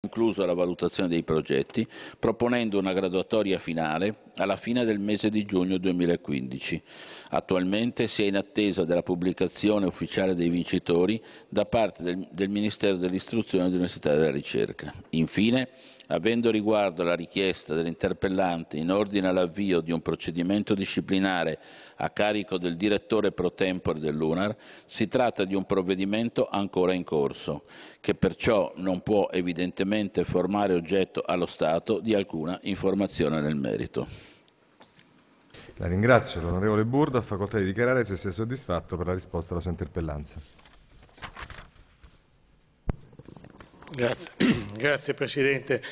concluso la valutazione dei progetti, proponendo una graduatoria finale alla fine del mese di giugno 2015. Attualmente si è in attesa della pubblicazione ufficiale dei vincitori da parte del, del Ministero dell'Istruzione, e dell'Università della Ricerca. Infine, avendo riguardo alla richiesta dell'interpellante in ordine all'avvio di un procedimento disciplinare a carico del direttore pro tempore dell'UNAR, si tratta di un provvedimento ancora in corso, che perciò non può evidentemente formare oggetto allo Stato di alcuna informazione nel merito. La ringrazio, l'onorevole Burda, a facoltà di dichiarare se si è soddisfatto per la risposta alla sua interpellanza. Grazie, Grazie Presidente.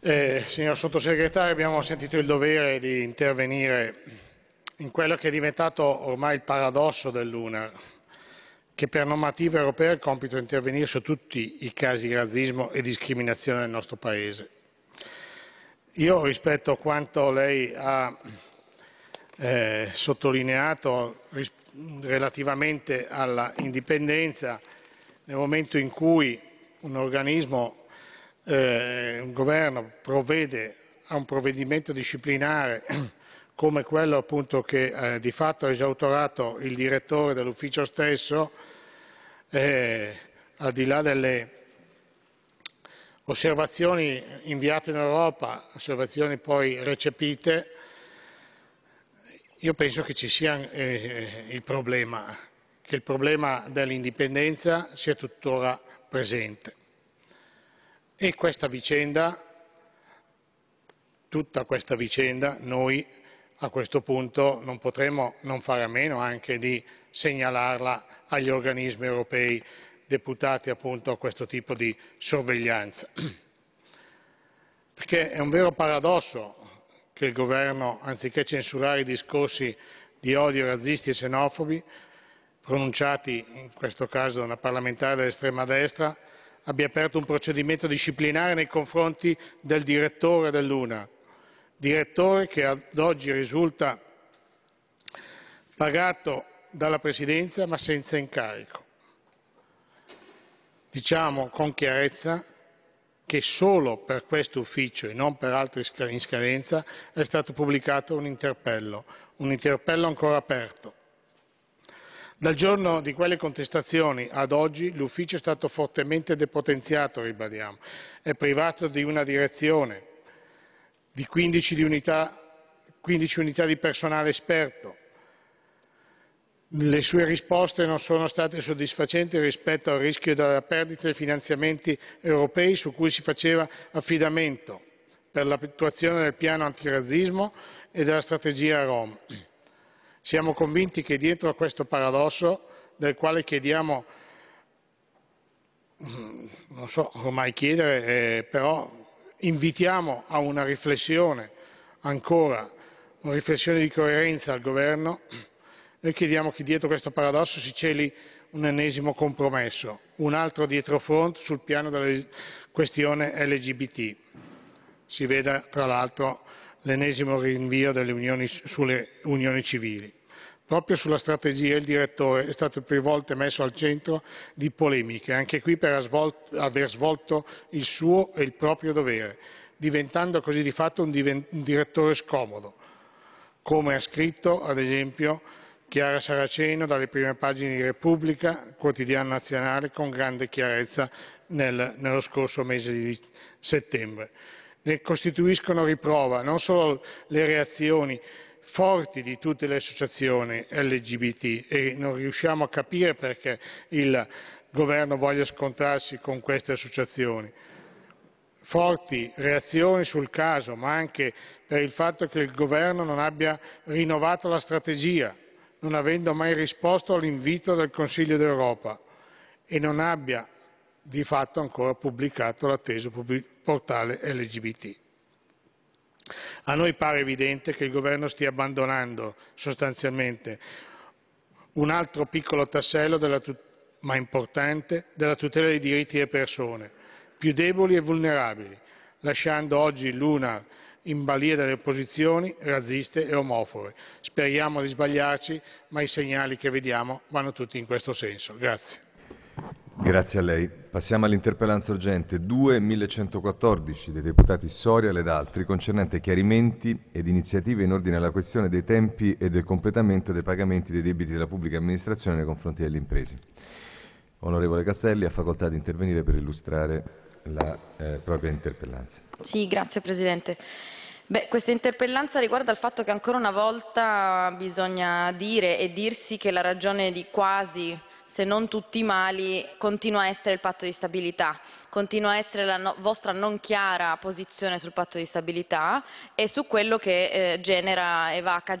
Eh, signor Sottosegretario, abbiamo sentito il dovere di intervenire in quello che è diventato ormai il paradosso dell'UNAR, che per normativa europea è il compito di intervenire su tutti i casi di razzismo e discriminazione nel nostro Paese. Io rispetto a quanto lei ha eh, sottolineato relativamente alla indipendenza, nel momento in cui un organismo, eh, un governo provvede a un provvedimento disciplinare come quello appunto che eh, di fatto ha esautorato il direttore dell'ufficio stesso, eh, al di là delle osservazioni inviate in Europa, osservazioni poi recepite, io penso che ci sia eh, il problema, che il problema dell'indipendenza sia tuttora presente. E questa vicenda, tutta questa vicenda, noi a questo punto non potremo non fare a meno anche di segnalarla agli organismi europei deputati appunto a questo tipo di sorveglianza. Perché è un vero paradosso che il governo, anziché censurare i discorsi di odio razzisti e xenofobi, pronunciati in questo caso da una parlamentare dell'estrema destra, abbia aperto un procedimento disciplinare nei confronti del direttore dell'UNA, direttore che ad oggi risulta pagato dalla Presidenza ma senza incarico. Diciamo con chiarezza che solo per questo ufficio e non per altri in scadenza è stato pubblicato un interpello, un interpello ancora aperto dal giorno di quelle contestazioni ad oggi l'ufficio è stato fortemente depotenziato, ribadiamo, è privato di una direzione, di 15, di unità, 15 unità di personale esperto. Le sue risposte non sono state soddisfacenti rispetto al rischio della perdita dei finanziamenti europei su cui si faceva affidamento per l'attuazione del piano antirazzismo e della strategia Rom. Siamo convinti che dietro a questo paradosso, del quale chiediamo, mm, non so ormai chiedere, eh, però invitiamo a una riflessione ancora, una riflessione di coerenza al Governo, noi chiediamo che dietro questo paradosso si celi un ennesimo compromesso, un altro dietrofront sul piano della questione LGBT. Si veda tra l'altro l'ennesimo rinvio unioni, sulle unioni civili. Proprio sulla strategia il direttore è stato più volte messo al centro di polemiche, anche qui per aver svolto il suo e il proprio dovere, diventando così di fatto un direttore scomodo, come ha scritto, ad esempio, Chiara Saraceno dalle prime pagine di Repubblica, quotidiano nazionale, con grande chiarezza nel, nello scorso mese di settembre ne costituiscono riprova non solo le reazioni forti di tutte le associazioni LGBT e non riusciamo a capire perché il governo voglia scontrarsi con queste associazioni. Forti reazioni sul caso, ma anche per il fatto che il governo non abbia rinnovato la strategia, non avendo mai risposto all'invito del Consiglio d'Europa e non abbia di fatto ancora pubblicato l'atteso portale LGBT. A noi pare evidente che il governo stia abbandonando sostanzialmente un altro piccolo tassello, della, ma importante, della tutela dei diritti delle persone più deboli e vulnerabili, lasciando oggi l'UNAR in balia delle opposizioni razziste e omofobe. Speriamo di sbagliarci, ma i segnali che vediamo vanno tutti in questo senso. Grazie. Grazie a lei. Passiamo all'interpellanza urgente 2.1114 dei deputati Soria ed altri concernente chiarimenti ed iniziative in ordine alla questione dei tempi e del completamento dei pagamenti dei debiti della pubblica amministrazione nei confronti delle imprese. Onorevole Castelli ha facoltà di intervenire per illustrare la eh, propria interpellanza. Sì, grazie Presidente. Beh, questa interpellanza riguarda il fatto che ancora una volta bisogna dire e dirsi che la ragione di quasi se non tutti i mali, continua a essere il patto di stabilità, continua a essere la no vostra non chiara posizione sul patto di stabilità e su quello che eh, genera e va a